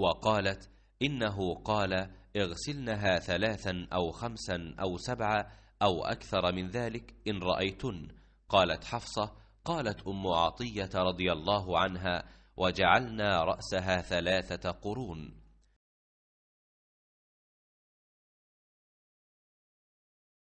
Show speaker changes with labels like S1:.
S1: وقالت إنه قال اغسلنها ثلاثا أو خمسا أو سبعا أو أكثر من ذلك إن رأيتن قالت حفصة قالت أم عطية رضي الله عنها وجعلنا رأسها ثلاثة قرون